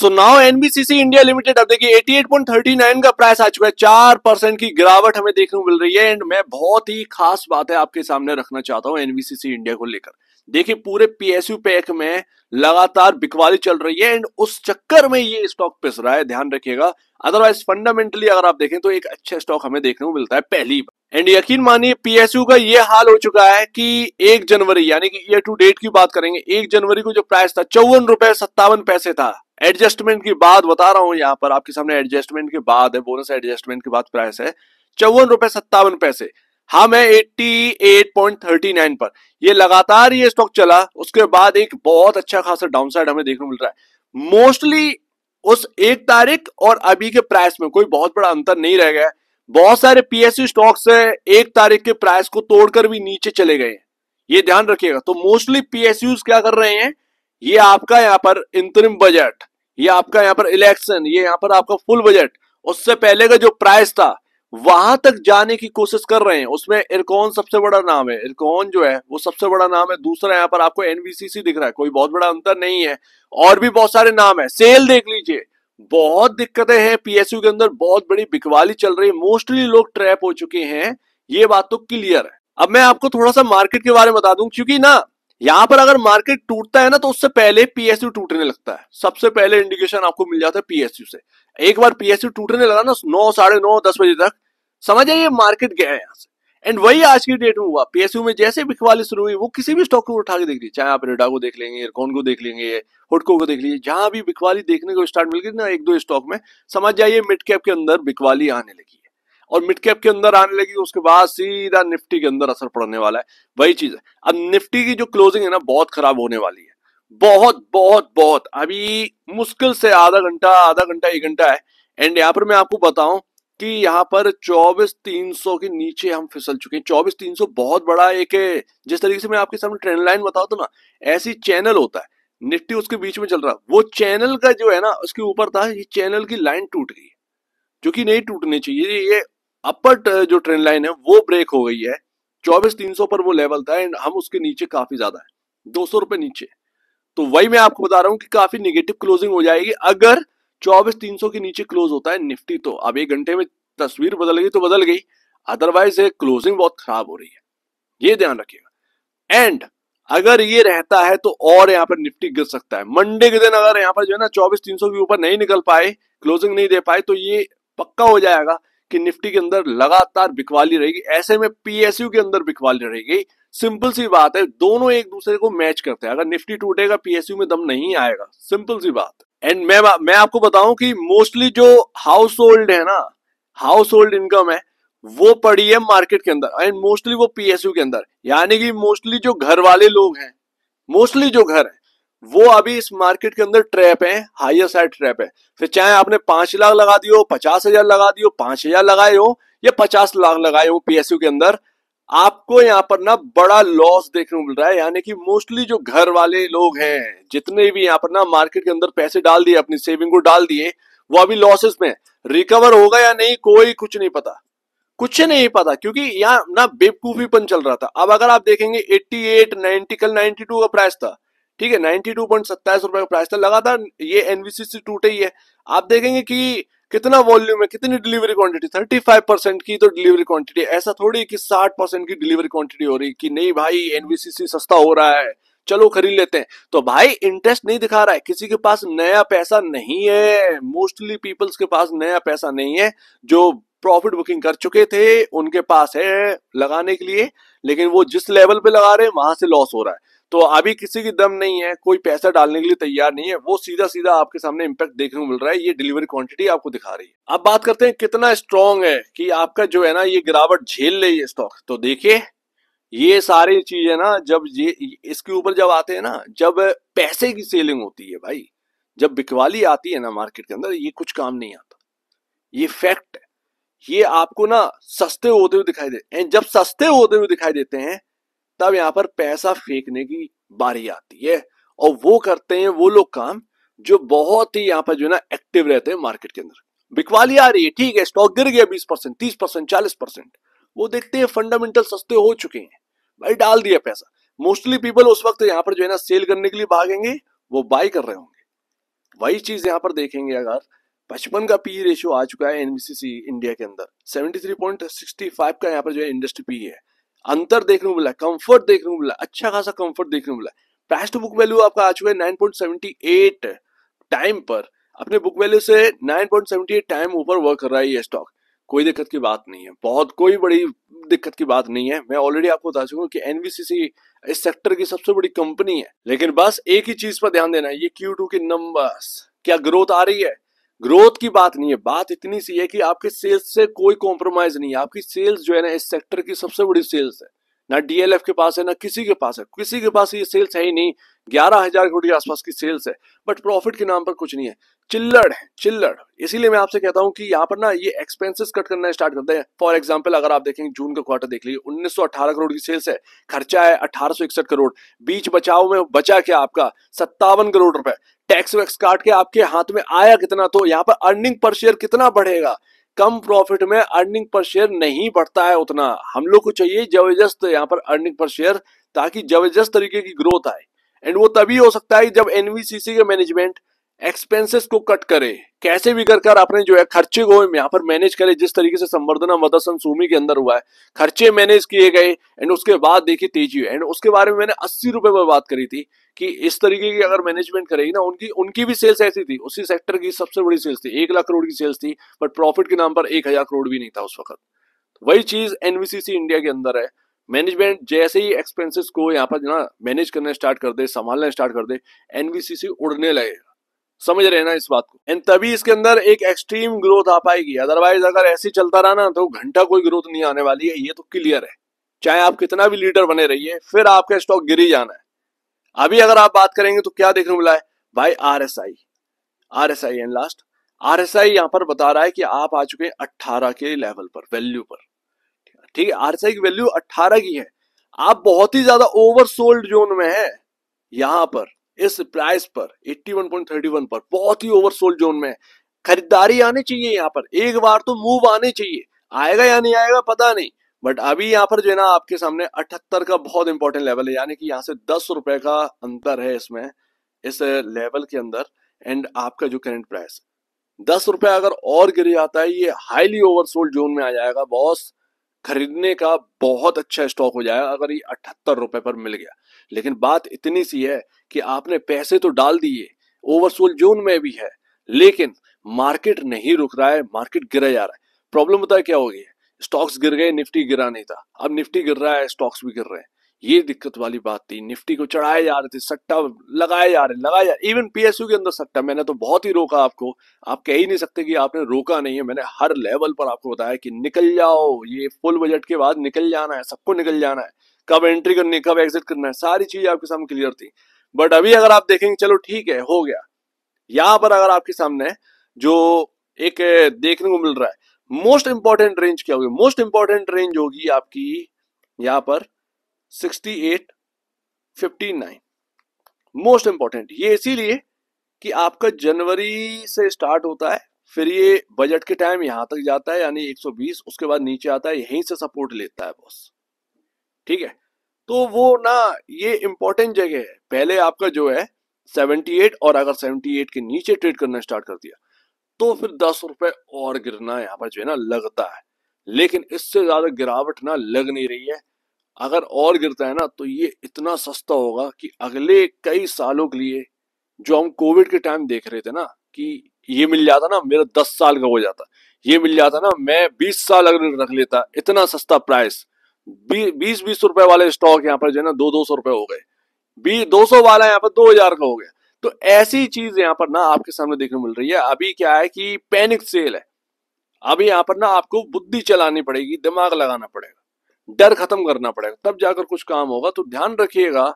सो now NBCC India limited अब देखिए 88.39 का प्राइस आ चुका है चार परसेंट की गिरावट हमें देखने को मिल रही है एंड मैं बहुत ही खास बात है आपके सामने रखना चाहता हूँ एनबीसीसी इंडिया को लेकर देखिए पूरे पीएसयू पैक में लगातार बिकवाली चल रही है एंड उस चक्कर में ये स्टॉक पिस रहा है ध्यान रखिएगा अदरवाइज फंडामेंटली अगर आप देखें तो एक अच्छा स्टॉक हमें देखने को मिलता है पहली एंड यकीन मानिए पीएसयू का ये हाल हो चुका है कि एक जनवरी यानी कि ईयर टू डेट की बात करेंगे एक जनवरी को जो प्राइस था चौवन रुपए सत्तावन पैसे था एडजस्टमेंट की बात बता रहा हूं यहाँ पर आपके सामने एडजस्टमेंट के बाद है बोनस एडजस्टमेंट के बाद प्राइस है चौवन रुपए सत्तावन पैसे हम है नाइन पर ये लगातार ये स्टॉक चला उसके बाद एक बहुत अच्छा खासा डाउनसाइड हमें देखने को मिल रहा है मोस्टली उस एक तारीख और अभी के प्राइस में कोई बहुत बड़ा अंतर नहीं रह गया है बहुत सारे पीएसयू स्टॉक्स है एक तारीख के प्राइस को तोड़कर भी नीचे चले गए ये ध्यान रखिएगा तो मोस्टली पीएसयू क्या कर रहे हैं ये आपका यहाँ पर इंतरिम बजट ये आपका यहाँ पर इलेक्शन ये यहाँ पर आपका फुल बजट उससे पहले का जो प्राइस था वहां तक जाने की कोशिश कर रहे हैं उसमें इरकॉन सबसे बड़ा नाम है इरकॉन जो है वो सबसे बड़ा नाम है दूसरा यहाँ पर आपको एनबीसीसी दिख रहा है कोई बहुत बड़ा अंतर नहीं है और भी बहुत सारे नाम है सेल देख लीजिए बहुत दिक्कतें हैं पीएसयू के अंदर बहुत बड़ी बिकवाली चल रही है मोस्टली लोग ट्रैप हो चुके हैं ये बात तो क्लियर है अब मैं आपको थोड़ा सा मार्केट के बारे में बता दूं क्योंकि ना यहाँ पर अगर मार्केट टूटता है ना तो उससे पहले पीएसयू टूटने लगता है सबसे पहले इंडिकेशन आपको मिल जाता है पीएसयू से एक बार पीएसयू टूटने लगा ना नौ साढ़े नौ दस बजे तक समझ आइए मार्केट गया है यहाँ से एंड वही आज की डेट में हुआ पीएसयू में जैसे बिकवाली शुरू हुई वो किसी भी स्टॉक को उठा के देख लीजिए चाहे आप रेडा को देख लेंगे एयरकॉन को देख लेंगे हुडको को देख लीजिए जहां भी बिकवाली देखने को स्टार्ट मिल गई ना एक दो स्टॉक में समझ जाइए मिड कैप के अंदर बिकवाली आने लगी है और मिड कैप के अंदर आने लगी उसके बाद सीधा निफ्टी के अंदर असर पड़ने वाला है वही चीज है अब निफ्टी की जो क्लोजिंग है ना बहुत खराब होने वाली है बहुत बहुत बहुत अभी मुश्किल से आधा घंटा आधा घंटा एक घंटा है एंड यहाँ पर मैं आपको बताऊं कि यहाँ पर चौबीस तीन सौ के नीचे हम फिसल चुके हैं चौबीस तीन सौ बहुत बड़ा एक जिस तरीके से मैं आपके सामने ट्रेंड लाइन बताऊ तो ना ऐसी चैनल होता है निफ्टी उसके बीच में चल रहा वो चैनल का जो है ना उसके ऊपर था ये चैनल की लाइन टूट गई जो कि नहीं टूटनी चाहिए ये अपर जो ट्रेंड लाइन है वो ब्रेक हो गई है चौबीस तीन पर वो लेवल था एंड हम उसके नीचे काफी ज्यादा है दो सौ रुपए नीचे तो वही मैं आपको बता रहा हूँ कि काफी निगेटिव क्लोजिंग हो जाएगी अगर चौबीस तीन सौ के नीचे क्लोज होता है निफ्टी तो अब एक घंटे में तस्वीर बदल गई तो बदल गई अदरवाइज ये क्लोजिंग बहुत खराब हो रही है ये ध्यान रखिएगा एंड अगर ये रहता है तो और यहाँ पर निफ्टी गिर सकता है मंडे के दिन अगर यहाँ पर जो है ना चौबीस तीन सौ के ऊपर नहीं निकल पाए क्लोजिंग नहीं दे पाए तो ये पक्का हो जाएगा कि निफ्टी के अंदर लगातार बिकवाली रहेगी ऐसे में पीएसयू के अंदर बिकवाली रहेगी सिंपल सी बात है दोनों एक दूसरे को मैच करते हैं अगर निफ्टी टूटेगा पीएसयू में दम नहीं आएगा सिंपल सी बात एंड मैं मैं आपको बताऊं कि मोस्टली जो हाउस होल्ड है ना हाउस होल्ड इनकम है वो पड़ी है मार्केट के अंदर एंड मोस्टली वो पीएसयू के अंदर यानी कि मोस्टली जो घर वाले लोग हैं मोस्टली जो घर है वो अभी इस मार्केट के अंदर ट्रैप है हाइयर साइड ट्रैप है फिर चाहे आपने पांच लाख लगा दियो पचास हजार लगा दियो पांच हजार लगाए हो या पचास लाख लगाए हो पीएसयू के अंदर आपको यहाँ पर ना बड़ा लॉस देखने को मिल रहा है यानी कि मोस्टली जो घर वाले लोग हैं जितने भी यहाँ पर ना मार्केट के अंदर पैसे डाल दिए अपनी सेविंग को डाल दिए वो अभी लॉसेस में रिकवर होगा या नहीं कोई कुछ नहीं पता कुछ नहीं पता क्योंकि यहाँ ना बेवकूफीपन चल रहा था अब अगर आप देखेंगे 88, नाइनटी कल 92 का प्राइस था ठीक है 92.27 रुपए का प्राइस था लगातार ये एनबीसी टूटे ही है आप देखेंगे कि कितना वॉल्यूम है कितनी डिलीवरी क्वांटिटी 35 परसेंट की तो डिलीवरी क्वांटिटी ऐसा थोड़ी कि 60 परसेंट की डिलीवरी क्वांटिटी हो रही कि नहीं भाई एनबीसीसी सस्ता हो रहा है चलो खरीद लेते हैं तो भाई इंटरेस्ट नहीं दिखा रहा है किसी के पास नया पैसा नहीं है मोस्टली पीपल्स के पास नया पैसा नहीं है जो प्रॉफिट बुकिंग कर चुके थे उनके पास है लगाने के लिए लेकिन वो जिस लेवल पे लगा रहे हैं वहां से लॉस हो रहा है तो अभी किसी की दम नहीं है कोई पैसा डालने के लिए तैयार नहीं है वो सीधा सीधा आपके सामने इम्पैक्ट देखने को मिल रहा है ये डिलीवरी क्वांटिटी आपको दिखा रही है अब बात करते हैं कितना स्ट्रॉन्ग है कि आपका जो है ना ये गिरावट झेल रही है स्टॉक तो देखिये ये सारी चीजें ना जब ये इसके ऊपर जब आते हैं ना जब पैसे की सेलिंग होती है भाई जब बिकवाली आती है ना मार्केट के अंदर ये कुछ काम नहीं आता ये फैक्ट है ये आपको ना सस्ते होते हुए दिखाई देते जब सस्ते होते हुए दिखाई देते हैं तब यहाँ पर पैसा फेंकने की बारी आती है और वो करते हैं वो लोग काम जो बहुत ही यहाँ पर जो है ना एक्टिव रहते हैं मार्केट के अंदर बिकवाली आ रही है ठीक है स्टॉक गिर गया बीस परसेंट तीस परसेंट चालीस परसेंट वो देखते हैं फंडामेंटल सस्ते हो चुके हैं भाई डाल दिया पैसा मोस्टली पीपल उस वक्त यहाँ पर जो है ना सेल करने के लिए भागेंगे वो बाय कर रहे होंगे वही चीज यहाँ पर देखेंगे अगर पचपन का पी रेशियो आ चुका है एनबीसी इंडिया के अंदर सेवेंटी का यहाँ पर जो है इंडस्ट्री पी है अंतर देखने को मिला कंफर्ट देखने को मिला अच्छा खासा कंफर्ट देखने को मिला प्राइस टू बुक वैल्यू आपका आ चुका है nine point seventy eight time पर अपने बुक वैल्यू से nine point seventy eight time ऊपर वर्क कर रहा है ये स्टॉक कोई दिक्कत की बात नहीं है बहुत कोई बड़ी दिक्कत की बात नहीं है मैं ऑलरेडी आपको बता चुका हूँ कि एनबीसीसी इस सेक्टर की सबसे बड़ी कंपनी है लेकिन बस एक ही चीज पर ध्यान देना है ये क्यू टू के नंबर क्या ग्रोथ आ रही है ग्रोथ की बात नहीं है बात इतनी सी है कि आपके सेल्स से कोई कॉम्प्रोमाइज नहीं है आपकी सेल्स जो है ना इस सेक्टर की सबसे बड़ी सेल्स है ना डीएलएफ के पास है ना किसी के पास है किसी के पास ये सेल्स है ही नहीं ग्यारह हजार करोड़ के आसपास की सेल्स है बट प्रॉफिट के नाम पर कुछ नहीं है चिल्लड़ है चिल्लड़ इसीलिए मैं आपसे कहता हूं कि यहाँ पर ना ये एक्सपेंसेस कट करना स्टार्ट करते हैं फॉर एग्जाम्पल अगर आप देखेंगे जून का क्वार्टर देख लीजिए 1918 करोड़ की सेल्स है खर्चा है अठारह करोड़ बीच बचाव में बचा क्या आपका सत्तावन करोड़ रुपए टैक्स वैक्स काट के आपके हाथ में आया कितना तो यहाँ पर अर्निंग पर शेयर कितना बढ़ेगा कम प्रॉफिट में अर्निंग पर शेयर नहीं बढ़ता है उतना हम लोग को चाहिए जबरदस्त यहाँ पर अर्निंग पर शेयर ताकि जबरदस्त तरीके की ग्रोथ आए एंड वो तभी हो सकता है जब एनवीसीसी के मैनेजमेंट एक्सपेंसेस को कट करे कैसे भी कर कर आपने जो है खर्चे को यहाँ पर मैनेज करे जिस तरीके से संवर्धना मदरसन सूमी के अंदर हुआ है खर्चे मैनेज किए गए एंड उसके बाद देखी तेजी एंड उसके बारे में मैंने अस्सी रुपए पर बात करी थी कि इस तरीके की अगर मैनेजमेंट करेगी ना उनकी उनकी भी सेल्स ऐसी थी उसी सेक्टर की सबसे बड़ी सेल्स थी एक लाख करोड़ की सेल्स थी बट प्रॉफिट के नाम पर एक हजार करोड़ भी नहीं था उस वक्त तो वही चीज एनवीसी इंडिया के अंदर है मैनेजमेंट जैसे ही एक्सपेंसेस को यहाँ पर ना मैनेज करना स्टार्ट कर दे संभालना स्टार्ट कर दे एनबीसी उड़ने लगेगा समझ रहे ना इस बात को एंड तभी इसके अंदर एक एक्सट्रीम ग्रोथ आ पाएगी अदरवाइज अगर ऐसे चलता रहा ना तो घंटा कोई ग्रोथ नहीं आने वाली है ये तो क्लियर है चाहे आप कितना भी लीडर बने रहिए फिर आपका स्टॉक गिरी जाना है अभी अगर आप बात करेंगे तो क्या देखने मिला है भाई R S I R S I and last R S I यहाँ पर बता रहा है कि आप आ चुके हैं अट्ठारह के लेवल पर वैल्यू पर ठीक है आरसे की वैल्यू अट्ठारह की है आप बहुत ही ज्यादा ओवर सोल्ड जोन में है यहां पर इस प्राइस पर 81.31 पर बहुत ही ओवर सोल्ड जोन में है खरीदारी आनी चाहिए यहाँ पर एक बार तो मूव आने चाहिए आएगा या नहीं आएगा पता नहीं बट अभी यहाँ पर जो है ना आपके सामने अठहत्तर का बहुत इंपॉर्टेंट लेवल है यानी कि यहाँ से दस रुपए का अंतर है इसमें इस लेवल के अंदर एंड आपका जो करंट प्राइस दस रुपए अगर और गिर जाता है ये हाईली ओवरसोल्ड जोन में आ जाएगा बॉस खरीदने का बहुत अच्छा स्टॉक हो जाएगा अगर ये अठहत्तर रुपए पर मिल गया लेकिन बात इतनी सी है कि आपने पैसे तो डाल दिए ओवरसोल जोन में भी है लेकिन मार्केट नहीं रुक रहा है मार्केट गिरा जा रहा है प्रॉब्लम बताया क्या हो गई स्टॉक्स गिर गए निफ्टी गिरा नहीं था अब निफ्टी गिर रहा है स्टॉक्स भी गिर रहे हैं ये दिक्कत वाली बात थी निफ्टी को चढ़ाए जा रहे थे सट्टा लगाए जा रहे लगाए जा इवन पीएसयू के अंदर सट्टा मैंने तो बहुत ही रोका आपको आप कह ही नहीं सकते कि आपने रोका नहीं है मैंने हर लेवल पर आपको बताया कि निकल जाओ ये फुल बजट के बाद निकल जाना है सबको निकल जाना है कब एंट्री करनी है कब एग्जिट करना है सारी चीजें आपके सामने क्लियर थी बट अभी अगर आप देखेंगे चलो ठीक है हो गया यहाँ पर अगर आपके सामने जो एक देखने को मिल रहा है मोस्ट इंपॉर्टेंट रेंज क्या होगी मोस्ट इंपॉर्टेंट रेंज होगी आपकी यहाँ पर सिक्सटी मोस्ट इम्पॉर्टेंट ये इसीलिए कि आपका जनवरी से स्टार्ट होता है फिर ये बजट के टाइम यहां तक जाता है यानी 120 उसके बाद नीचे आता है यहीं से सपोर्ट लेता है बॉस ठीक है तो वो ना ये इंपॉर्टेंट जगह है पहले आपका जो है 78 और अगर 78 के नीचे ट्रेड करना स्टार्ट कर दिया तो फिर दस रुपए और गिरना यहाँ पर जो है ना लगता है लेकिन इससे ज्यादा गिरावट ना लग नहीं रही है अगर और गिरता है ना तो ये इतना सस्ता होगा कि अगले कई सालों के लिए जो हम कोविड के टाइम देख रहे थे ना कि ये मिल जाता ना मेरा दस साल का हो जाता ये मिल जाता ना मैं बीस साल अगर रख लेता इतना सस्ता प्राइस बीस बीस रुपए वाले स्टॉक यहाँ पर जो है ना दो दो सौ रुपए हो गए बीस दो सौ वाला यहाँ पर दो हजार का हो गया तो ऐसी चीज यहाँ पर ना आपके सामने देखने मिल रही है अभी क्या है कि पैनिक सेल है अभी यहाँ पर ना आपको बुद्धि चलानी पड़ेगी दिमाग लगाना पड़ेगा डर खत्म करना पड़ेगा तब जाकर कुछ काम होगा तो ध्यान रखिएगा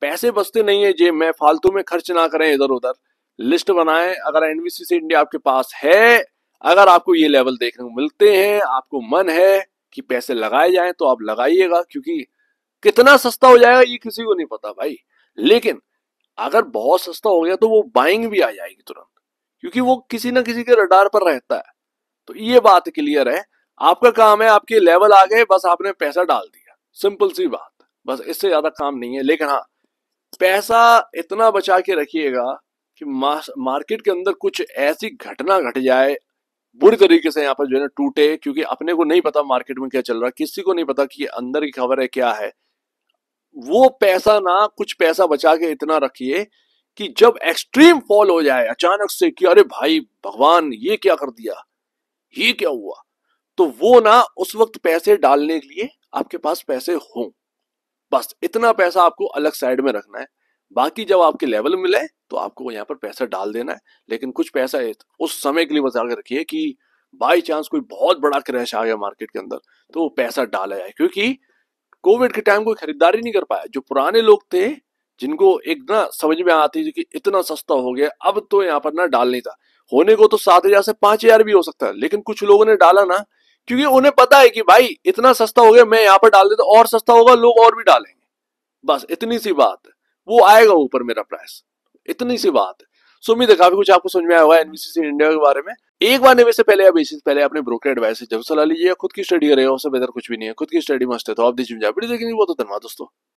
पैसे बचते नहीं है जे में फालतू में खर्च ना करें इधर उधर लिस्ट बनाए अगर एनबीसी से इंडिया आपके पास है अगर आपको ये लेवल देखने को मिलते हैं आपको मन है कि पैसे लगाए जाए तो आप लगाइएगा क्योंकि कितना सस्ता हो जाएगा ये किसी को नहीं पता भाई लेकिन अगर बहुत सस्ता हो गया तो वो बाइंग भी आ जाएगी तुरंत क्योंकि वो किसी ना किसी के रडार पर रहता है तो ये बात क्लियर है आपका काम है आपके लेवल आ गए बस आपने पैसा डाल दिया सिंपल सी बात बस इससे ज्यादा काम नहीं है लेकिन हाँ पैसा इतना बचा के रखिएगा कि मार्केट के अंदर कुछ ऐसी घटना घट जाए बुरी तरीके से यहाँ पर जो है ना टूटे क्योंकि अपने को नहीं पता मार्केट में क्या चल रहा है किसी को नहीं पता कि अंदर की खबर है क्या है वो पैसा ना कुछ पैसा बचा के इतना रखिए कि जब एक्सट्रीम फॉल हो जाए अचानक से कि अरे भाई भगवान ये क्या कर दिया ये क्या हुआ तो वो ना उस वक्त पैसे डालने के लिए आपके पास पैसे हों बस इतना पैसा आपको अलग साइड में रखना है बाकी जब आपके लेवल मिले तो आपको यहाँ पर पैसा डाल देना है लेकिन कुछ पैसा उस समय के लिए बचा के रखिए कि बाई चांस कोई बहुत बड़ा क्रैश आ गया मार्केट के अंदर तो वो पैसा डाला जाए क्योंकि कोविड के टाइम कोई खरीदारी नहीं कर पाया जो पुराने लोग थे जिनको एक ना समझ में आती थी कि इतना सस्ता हो गया अब तो यहाँ पर ना डाल नहीं था होने को तो सात हजार से पांच हजार भी हो सकता है लेकिन कुछ लोगों ने डाला ना क्योंकि उन्हें पता है कि भाई इतना सस्ता हो गया मैं यहाँ पर डाल देता और सस्ता होगा लोग और भी डालेंगे बस इतनी सी बात वो आएगा ऊपर मेरा प्राइस इतनी सी बात सुमी देखा है काफी कुछ आपको समझ में आया होगा एनबीसीसी इंडिया के बारे में एक बार निवेश से पहले या बेसिस पहले अपने ब्रोकर एडवाइस से सलाह लीजिए खुद की स्टडी करेगा उससे बेहतर कुछ भी नहीं है खुद की स्टडी मस्त है तो आप दीजिए मुझे वीडियो देखने बहुत धन्यवाद दोस्तों